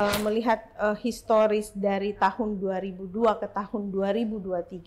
Uh, melihat uh, historis dari tahun 2002 ke tahun 2023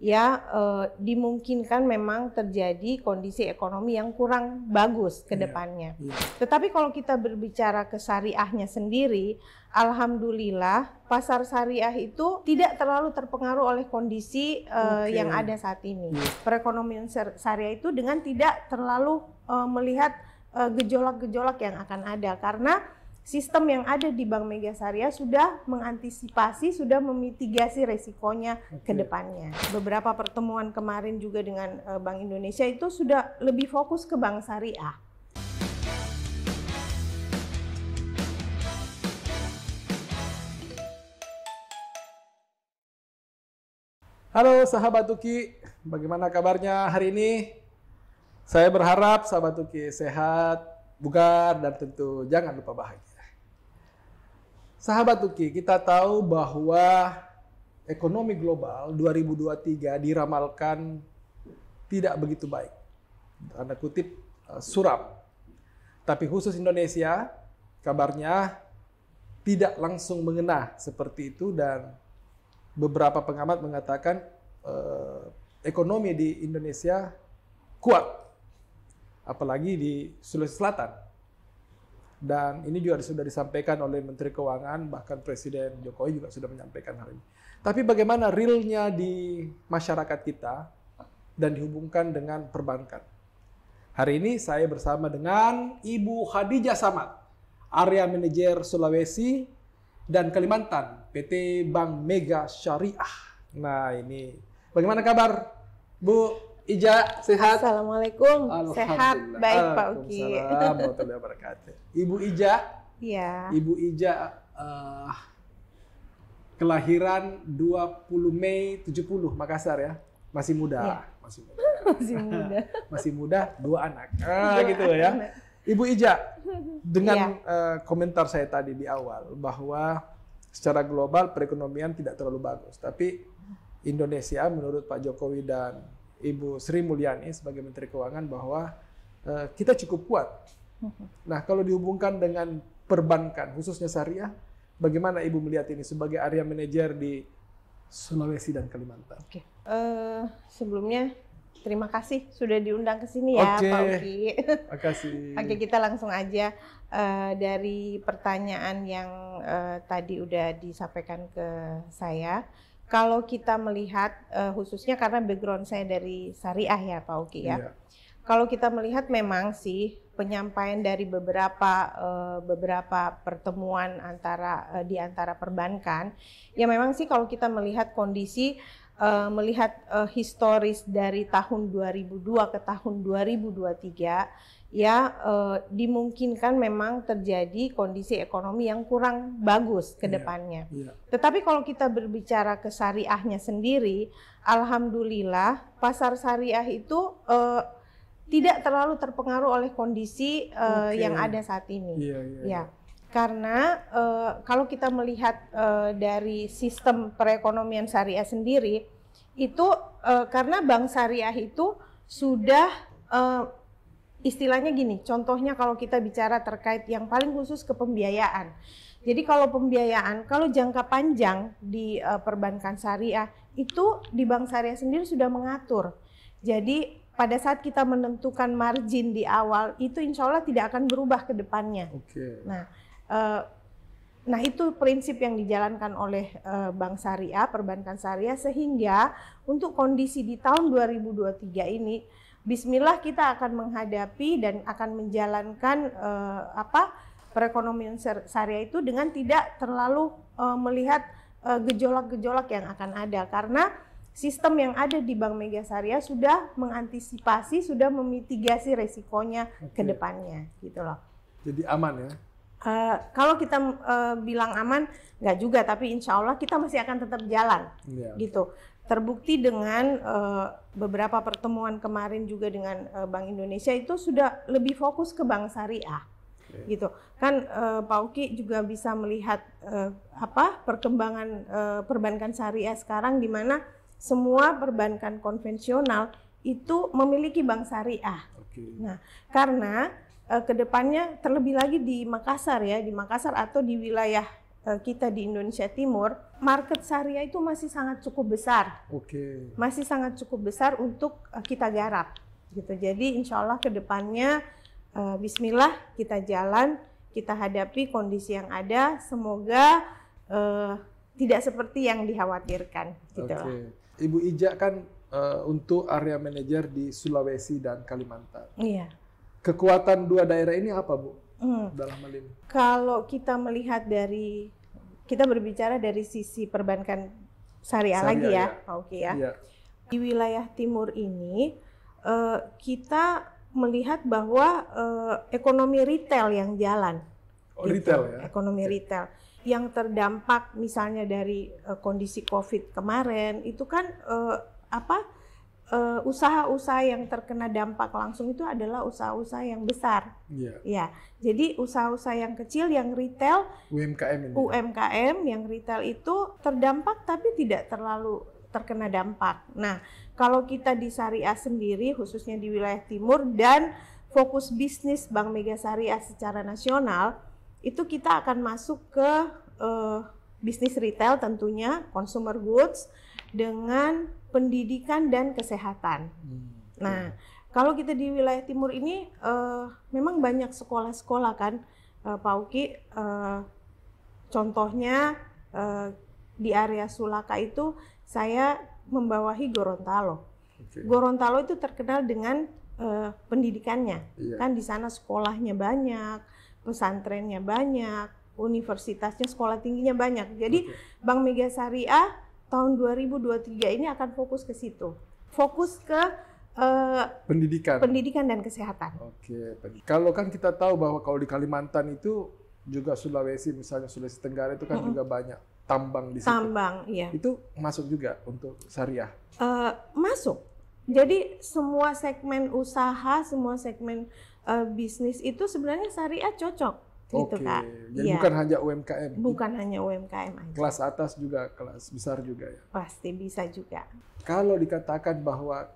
ya uh, dimungkinkan memang terjadi kondisi ekonomi yang kurang bagus ke iya, depannya. Yeah. Yeah. Tetapi kalau kita berbicara ke syariahnya sendiri, alhamdulillah pasar syariah itu tidak terlalu terpengaruh oleh kondisi uh, okay. yang ada saat ini. Yeah. Perekonomian syariah itu dengan tidak terlalu uh, melihat gejolak-gejolak yang akan ada karena sistem yang ada di Bank Mega Syariah sudah mengantisipasi, sudah memitigasi resikonya okay. ke depannya. Beberapa pertemuan kemarin juga dengan eh, Bank Indonesia itu sudah lebih fokus ke bank syariah. Halo sahabat Tuki, bagaimana kabarnya hari ini? Saya berharap sahabat Tuki sehat, bugar, dan tentu jangan lupa bahagia. Sahabat Uki, kita tahu bahwa ekonomi global 2023 diramalkan tidak begitu baik. Tanda kutip eh, suram. Tapi khusus Indonesia, kabarnya tidak langsung mengena seperti itu dan beberapa pengamat mengatakan eh, ekonomi di Indonesia kuat. Apalagi di Sulawesi Selatan dan ini juga sudah disampaikan oleh Menteri Keuangan bahkan Presiden Jokowi juga sudah menyampaikan hal ini. Tapi bagaimana realnya di masyarakat kita dan dihubungkan dengan perbankan. Hari ini saya bersama dengan Ibu Khadijah Samad, area manajer Sulawesi dan Kalimantan PT Bank Mega Syariah. Nah ini bagaimana kabar Bu? Ija sehat. Assalamualaikum. Sehat baik Pak Uki. wabarakatuh. Ibu Ija. Iya. Ibu Ija uh, kelahiran 20 Mei 70 Makassar ya. Masih muda. Ya. Masih muda. masih muda. masih muda dua anak. Ah dua gitu ya. anak. ya. Ibu Ija dengan ya. uh, komentar saya tadi di awal bahwa secara global perekonomian tidak terlalu bagus, tapi Indonesia menurut Pak Jokowi dan Ibu Sri Mulyani sebagai Menteri Keuangan bahwa uh, kita cukup kuat. Mm-hmm. Nah, kalau dihubungkan dengan perbankan khususnya syariah, bagaimana Ibu melihat ini sebagai area manajer di Sulawesi dan Kalimantan? Oke. Uh, sebelumnya terima kasih sudah diundang ke sini ya, okay. Pak Uki. Terima kasih. Oke, kita langsung aja uh, dari pertanyaan yang uh, tadi udah disampaikan ke saya kalau kita melihat uh, khususnya karena background saya dari syariah ya Pak Uki ya. Iya. Kalau kita melihat memang sih penyampaian dari beberapa uh, beberapa pertemuan antara uh, di antara perbankan ya memang sih kalau kita melihat kondisi uh, melihat uh, historis dari tahun 2002 ke tahun 2023 ya eh, dimungkinkan memang terjadi kondisi ekonomi yang kurang bagus ke iya, depannya. Yeah, yeah. Tetapi kalau kita berbicara ke syariahnya sendiri, alhamdulillah pasar syariah itu eh, tidak terlalu terpengaruh oleh kondisi eh, okay. yang ada saat ini. Yeah, yeah, iya. ya. Yeah. Karena eh, kalau kita melihat eh, dari sistem perekonomian syariah sendiri itu eh, karena bank syariah itu sudah eh, istilahnya gini, contohnya kalau kita bicara terkait yang paling khusus ke pembiayaan. Jadi kalau pembiayaan, kalau jangka panjang di uh, perbankan syariah itu di bank syariah sendiri sudah mengatur. Jadi pada saat kita menentukan margin di awal itu insya Allah tidak akan berubah ke depannya. Okay. Nah, uh, nah itu prinsip yang dijalankan oleh uh, bank syariah, perbankan syariah sehingga untuk kondisi di tahun 2023 ini Bismillah kita akan menghadapi dan akan menjalankan uh, apa perekonomian syariah itu dengan tidak terlalu uh, melihat eh, gejolak-gejolak uh, yang akan ada karena sistem yang ada di Bank Mega Syariah sudah mengantisipasi, sudah memitigasi resikonya ke depannya gitu loh. Jadi aman ya. Uh, kalau kita uh, bilang aman, nggak juga. Tapi insya Allah kita masih akan tetap jalan, yeah. gitu. Terbukti dengan uh, beberapa pertemuan kemarin juga dengan uh, Bank Indonesia itu sudah lebih fokus ke bank syariah. Gitu. Kan uh, Pak Uki juga bisa melihat uh, apa perkembangan uh, perbankan syariah sekarang di mana semua perbankan konvensional itu memiliki bank syariah. Okay. Nah, karena uh, kedepannya terlebih lagi di Makassar ya, di Makassar atau di wilayah Eh, kita di Indonesia Timur, market syariah itu masih sangat cukup besar. Oke. Okay. Masih sangat cukup besar untuk eh, kita garap. Gitu. Jadi insya Allah kedepannya uh, eh, Bismillah kita jalan, kita hadapi kondisi yang ada. Semoga uh, tidak seperti yang dikhawatirkan. Gitu Okay. Ibu Ija kan uh, untuk area manajer di Sulawesi dan Kalimantan. Iya. Kekuatan dua daerah ini apa, Bu? hmm. dalam hal ini? Kalau kita melihat dari kita berbicara dari sisi perbankan syariah, syariah lagi ya, ya. oke okay, ya. ya. Di wilayah timur ini uh, kita melihat bahwa uh, ekonomi retail yang jalan. Oh, gitu. retail ya. Ekonomi okay. retail yang terdampak misalnya dari uh, kondisi Covid kemarin itu kan uh, apa Eh, usaha-usaha yang terkena dampak langsung itu adalah usaha-usaha yang besar. Yeah. Ya, iya. jadi usaha-usaha yang kecil, yang retail, UMKM, ini. UMKM yang retail itu terdampak tapi tidak terlalu terkena dampak. Nah, kalau kita di Syariah sendiri, khususnya di wilayah timur dan fokus bisnis Bank Mega Syariah secara nasional, itu kita akan masuk ke uh, bisnis retail tentunya, consumer goods dengan pendidikan dan kesehatan. Hmm. Nah, iya. kalau kita di wilayah timur ini uh, memang banyak sekolah-sekolah kan, uh, Pak Uki. Uh, contohnya uh, di area Sulaka itu saya membawahi Gorontalo. Okay. Gorontalo itu terkenal dengan uh, pendidikannya, yeah. kan di sana sekolahnya banyak, pesantrennya banyak, universitasnya, sekolah tingginya banyak. Jadi okay. Bank Mega Syariah tahun 2023 ini akan fokus ke situ. Fokus ke Uh, pendidikan, pendidikan dan kesehatan. Oke, okay. kalau kan kita tahu bahwa kalau di Kalimantan itu juga Sulawesi misalnya Sulawesi Tenggara itu kan -hmm. juga banyak tambang di situ. Tambang, iya. Itu masuk juga untuk syariah. Uh, masuk. Jadi semua segmen usaha, semua segmen uh, bisnis itu sebenarnya syariah cocok Gitu, Oke. Gitu, Jadi ya. bukan hanya UMKM. Bukan hanya UMKM aja. Kelas atas juga, kelas besar juga ya. Pasti bisa juga. Kalau dikatakan bahwa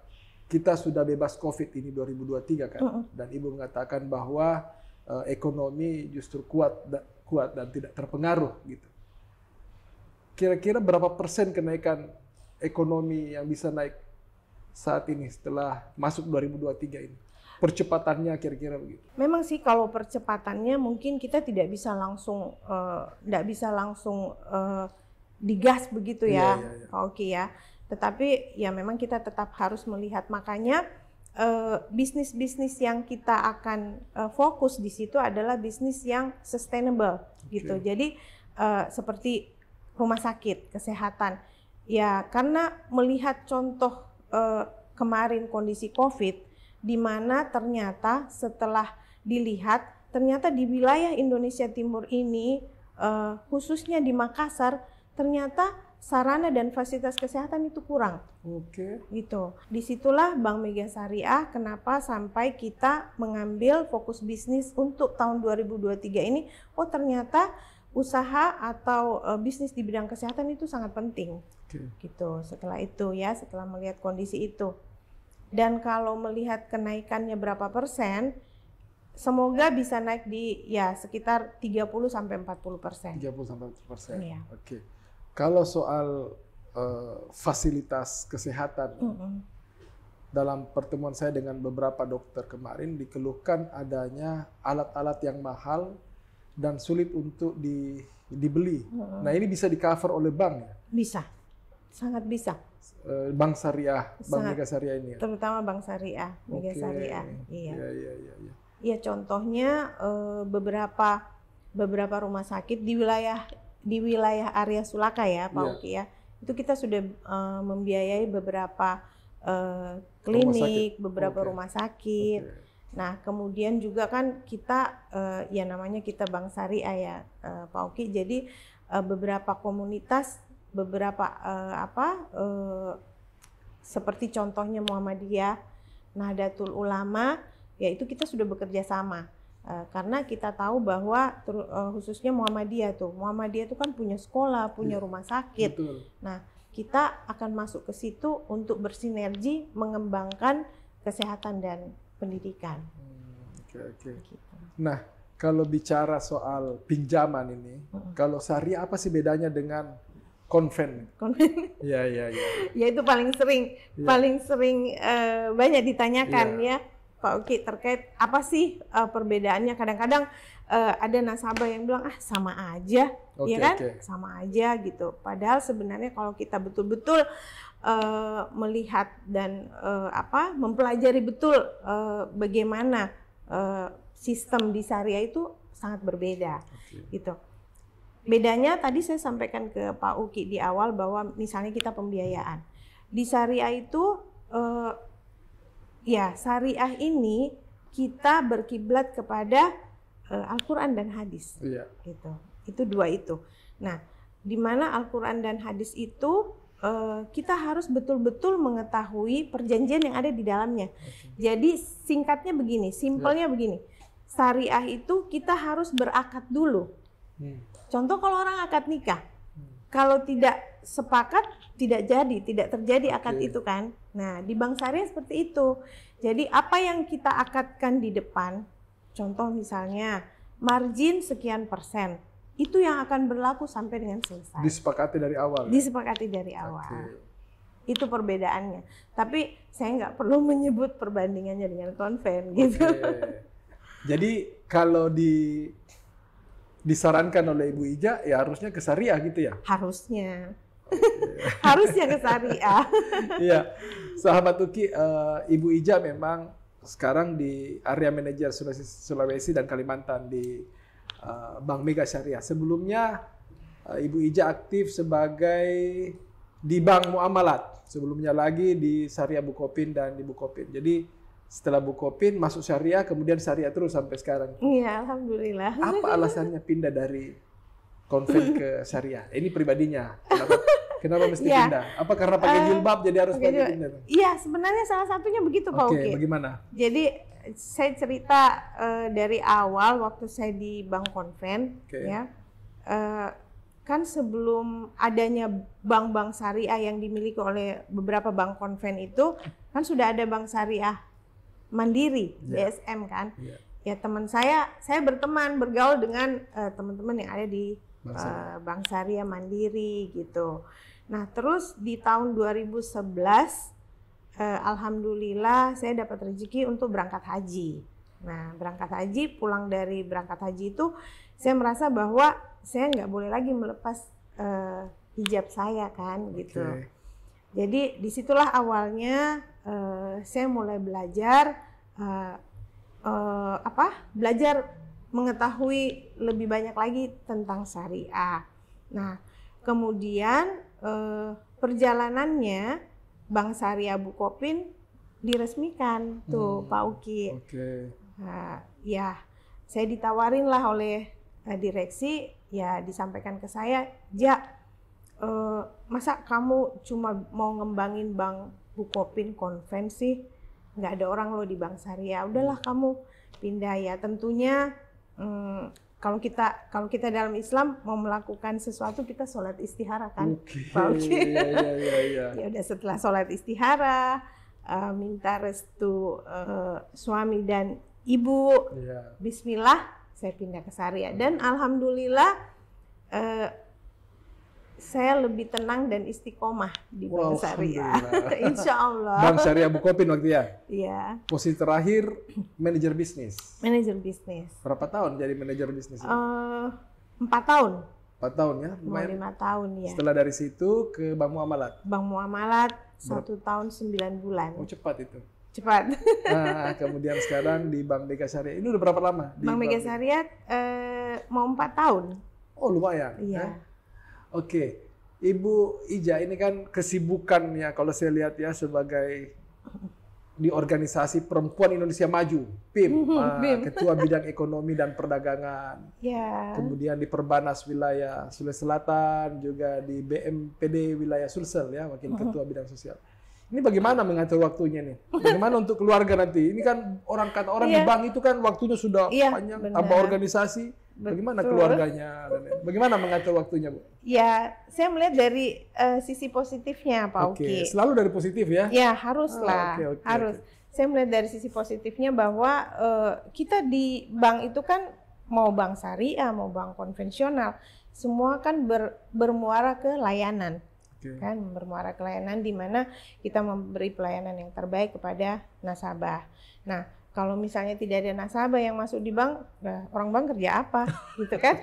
kita sudah bebas Covid ini 2023 kan, mm -mm. dan Ibu mengatakan bahwa uh, ekonomi justru kuat da kuat dan tidak terpengaruh gitu. Kira-kira berapa persen kenaikan ekonomi yang bisa naik saat ini setelah masuk 2023 ini? percepatannya kira-kira begitu? Memang sih kalau percepatannya mungkin kita tidak bisa langsung eh, tidak uh, bisa langsung uh, digas begitu ya, Yeah, yeah, yeah. oke okay, ya. Tetapi ya memang kita tetap harus melihat makanya eh, bisnis-bisnis uh, yang kita akan uh, fokus di situ adalah bisnis yang sustainable okay. gitu. Jadi uh, seperti rumah sakit, kesehatan. Ya karena melihat contoh uh, kemarin kondisi COVID di mana ternyata setelah dilihat ternyata di wilayah Indonesia Timur ini eh, khususnya di Makassar ternyata sarana dan fasilitas kesehatan itu kurang. Oke. Okay. Gitu. Disitulah Bank Mega Syariah kenapa sampai kita mengambil fokus bisnis untuk tahun 2023 ini, oh ternyata usaha atau uh, bisnis di bidang kesehatan itu sangat penting. Okay. Gitu. Setelah itu ya, setelah melihat kondisi itu dan kalau melihat kenaikannya berapa persen, semoga bisa naik di ya sekitar 30 sampai 40 persen. 30 sampai 40 persen. Iya. Oke. Kalau soal uh, fasilitas kesehatan, mm -hmm. dalam pertemuan saya dengan beberapa dokter kemarin dikeluhkan adanya alat-alat yang mahal dan sulit untuk di, dibeli. Mm -hmm. Nah ini bisa di cover oleh bank ya? Bisa, sangat bisa Eh, Bank Syariah, Bank Mega Syariah ini. Ya? Terutama Bank Syariah, Mega okay. Syariah. Iya. Iya, iya, iya. Iya, iya contohnya eh, beberapa beberapa rumah sakit di wilayah di wilayah area Sulaka ya, Pak Oki iya. Uki ya. Itu kita sudah eh, membiayai beberapa klinik, rumah sakit. beberapa okay. rumah sakit. Okay. Nah, kemudian juga kan kita ya namanya kita Bank Syariah ya, Pak Uki. Jadi beberapa komunitas beberapa uh, apa uh, seperti contohnya Muhammadiyah, Nahdlatul Ulama, yaitu kita sudah bekerja sama. Uh, karena kita tahu bahwa ter, uh, khususnya Muhammadiyah tuh, Muhammadiyah tuh kan punya sekolah, punya hmm. rumah sakit. Betul. Nah, kita akan masuk ke situ untuk bersinergi mengembangkan kesehatan dan pendidikan. Hmm, okay, okay. Gitu. Nah, kalau bicara soal pinjaman ini, hmm. kalau syariah apa sih bedanya dengan Konven. Konven. Iya iya iya. Ya itu paling sering ya. paling sering uh, banyak ditanyakan ya. ya. Pak Uki terkait apa sih uh, perbedaannya kadang-kadang uh, ada nasabah yang bilang ah sama aja okay, ya kan okay. sama aja gitu padahal sebenarnya kalau kita betul-betul uh, melihat dan uh, apa mempelajari betul uh, bagaimana uh, sistem di syariah itu sangat berbeda okay. gitu Bedanya tadi saya sampaikan ke Pak Uki di awal bahwa misalnya kita pembiayaan. Di syariah itu eh, ya syariah ini kita berkiblat kepada eh, Al-Qur'an dan hadis. Iya. Gitu. Itu dua itu. Nah, di mana Al-Qur'an dan hadis itu eh, kita harus betul-betul mengetahui perjanjian yang ada di dalamnya. Jadi singkatnya begini, simpelnya iya. begini. Syariah itu kita harus berakad dulu. Hmm. Contoh kalau orang akad nikah, kalau tidak sepakat tidak jadi, tidak terjadi akad okay. itu kan. Nah, di Bank Syariah seperti itu. Jadi apa yang kita akadkan di depan, contoh misalnya margin sekian persen, itu yang akan berlaku sampai dengan selesai. Disepakati dari awal. Ya? Disepakati dari awal. Okay itu perbedaannya. Tapi saya nggak perlu menyebut perbandingannya dengan konven gitu. Okay. Jadi kalau di disarankan oleh Ibu Ija ya harusnya ke syariah gitu ya. Harusnya. Okay. harusnya ke syariah. Iya. Sahabat Uki, uh, Ibu Ija memang sekarang di area manajer Sulawesi, Sulawesi dan Kalimantan di uh, Bank Mega Syariah. Sebelumnya uh, Ibu Ija aktif sebagai di Bank Muamalat. Sebelumnya lagi di Syariah Bukopin dan di Bukopin. Jadi setelah Bukopin masuk syariah kemudian syariah terus sampai sekarang. Iya, alhamdulillah. Apa alasannya pindah dari konven ke syariah? Ini pribadinya. Kenapa, kenapa mesti ya. pindah? Apa karena pakai eh, jilbab jadi harus pakai jilbab? Iya, sebenarnya salah satunya begitu Pak Oke, okay, bagaimana? Jadi saya cerita uh, dari awal waktu saya di Bank Konven okay. ya. Uh, kan sebelum adanya bank-bank syariah yang dimiliki oleh beberapa bank konven itu kan sudah ada bank syariah mandiri yeah. DSM kan yeah. ya teman saya saya berteman bergaul dengan uh, teman-teman yang ada di uh, Bank Syariah Mandiri gitu nah terus di tahun 2011 uh, eh, alhamdulillah saya dapat rezeki untuk berangkat haji nah berangkat haji pulang dari berangkat haji itu saya merasa bahwa saya nggak boleh lagi melepas uh, hijab saya kan okay. gitu jadi disitulah awalnya uh, Eh, saya mulai belajar uh, uh, apa belajar mengetahui lebih banyak lagi tentang syariah. Nah, kemudian uh, perjalanannya Bank Syariah Bukopin diresmikan tuh hmm, Pak Uki. Oke. Okay. Nah, ya, saya ditawarin lah oleh uh, direksi, ya disampaikan ke saya, ya uh, masa kamu cuma mau ngembangin bank Bukopin konvensi nggak ada orang lo di Bank Syariah ya udahlah hmm. kamu pindah ya tentunya hmm, kalau kita kalau kita dalam Islam mau melakukan sesuatu kita sholat istihara kan okay. okay. ya, ya, ya, ya. ya udah setelah sholat istihara uh, minta restu uh, suami dan ibu yeah. Bismillah saya pindah ke Syariah dan hmm. alhamdulillah uh, saya lebih tenang dan istiqomah di Bank wow, Syariah. Insya Allah. Bank Syariah Bukopin waktu ya? Iya. Posisi terakhir, manajer bisnis. Manajer bisnis. Berapa tahun jadi manajer bisnis? Eh, empat tahun. Empat tahun ya? Lumayan. Lima tahun ya. Setelah dari situ ke Bank Muamalat? Bank Muamalat satu tahun sembilan bulan. Oh cepat itu cepat. Nah, kemudian sekarang di Bank Mega Syariah. Ini udah berapa lama? Bank Mega Syariah eh, uh, mau empat tahun. Oh, lumayan. Iya. Eh? Oke, Ibu Ija ini kan kesibukan ya kalau saya lihat ya sebagai di organisasi Perempuan Indonesia Maju (PIM), uh, uhuh, ah, Ketua Bidang Ekonomi dan Perdagangan. Yeah. Kemudian di Perbanas wilayah Sulawesi Selatan juga di BMPD wilayah Sulsel ya Wakil uhuh. Ketua Bidang Sosial. Ini bagaimana mengatur waktunya nih? Bagaimana untuk keluarga nanti? Ini kan orang kata orang yeah. di bank itu kan waktunya sudah yeah, panjang, benar. tambah organisasi Bagaimana Betul. keluarganya? bagaimana mengatur waktunya, Bu? Ya, saya melihat dari uh, sisi positifnya, Pak Oke. Okay. Uki. Selalu dari positif ya? Ya, haruslah. Ah, okay, okay, harus. Okay. Saya melihat dari sisi positifnya bahwa uh, kita di bank itu kan mau bank syariah, mau bank konvensional, semua kan ber, bermuara ke layanan. Okay. Kan bermuara ke layanan di mana kita memberi pelayanan yang terbaik kepada nasabah. Nah, kalau misalnya tidak ada nasabah yang masuk di bank, orang bank kerja apa, gitu kan?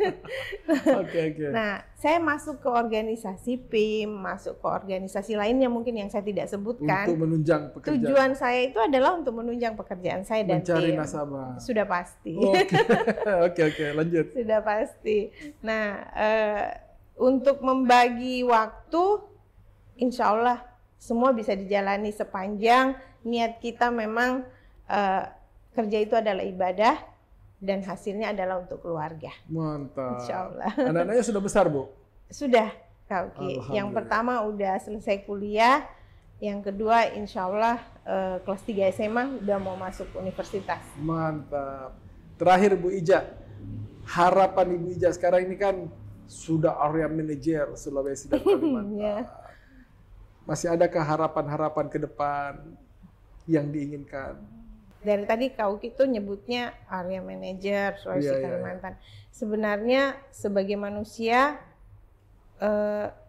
okay, okay. Nah, saya masuk ke organisasi PIM, masuk ke organisasi lainnya mungkin yang saya tidak sebutkan. Untuk menunjang pekerjaan. Tujuan saya itu adalah untuk menunjang pekerjaan saya dan mencari PIM. nasabah. Sudah pasti. Oh, oke, oke, lanjut. Sudah pasti. Nah, uh, untuk membagi waktu, insya Allah semua bisa dijalani sepanjang niat kita memang uh, kerja itu adalah ibadah dan hasilnya adalah untuk keluarga. Mantap. Insya Allah. Anak-anaknya sudah besar, Bu? Sudah, Kak Uki. Yang pertama udah selesai kuliah, yang kedua insya Allah uh, eh, kelas 3 SMA udah mau masuk universitas. Mantap. Terakhir Bu Ija, harapan Ibu Ija sekarang ini kan sudah area manager Sulawesi dan Kalimantan. ya. Masih adakah harapan-harapan ke depan yang diinginkan? dari tadi kau itu nyebutnya area manager iya, Sulawesi yeah, iya. Kalimantan. Yeah, Sebenarnya sebagai manusia e,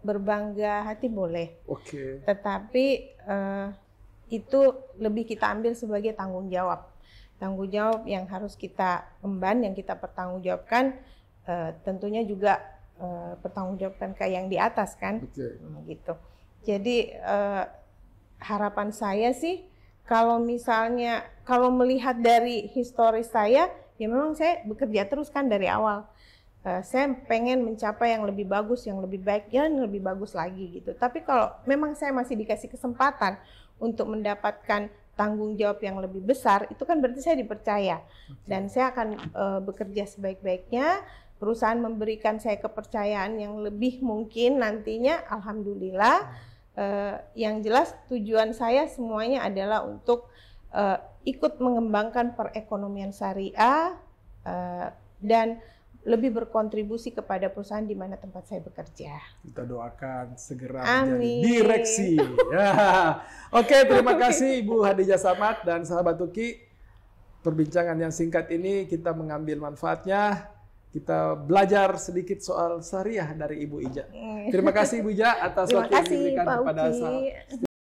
berbangga hati boleh. Oke. Okay. Tetapi e, itu lebih kita ambil sebagai tanggung jawab. Tanggung jawab yang harus kita emban, yang kita pertanggungjawabkan e, tentunya juga e, pertanggungjawabkan ke yang di atas kan. Okay. Gitu. Jadi e, harapan saya sih kalau misalnya kalau melihat dari historis saya ya memang saya bekerja terus kan dari awal uh, saya pengen mencapai yang lebih bagus yang lebih baik ya, yang lebih bagus lagi gitu tapi kalau memang saya masih dikasih kesempatan untuk mendapatkan tanggung jawab yang lebih besar itu kan berarti saya dipercaya dan saya akan uh, bekerja sebaik-baiknya perusahaan memberikan saya kepercayaan yang lebih mungkin nantinya alhamdulillah hmm uh, yang jelas tujuan saya semuanya adalah untuk uh, ikut mengembangkan perekonomian syariah uh, dan lebih berkontribusi kepada perusahaan di mana tempat saya bekerja. Kita doakan segera menjadi direksi. ya. Oke, terima kasih Ibu Hadijah Samad dan sahabat Tuki. Perbincangan yang singkat ini kita mengambil manfaatnya kita belajar sedikit soal syariah dari Ibu Ija. Mm. Terima kasih Ibu Ija atas waktu yang diberikan kepada saya.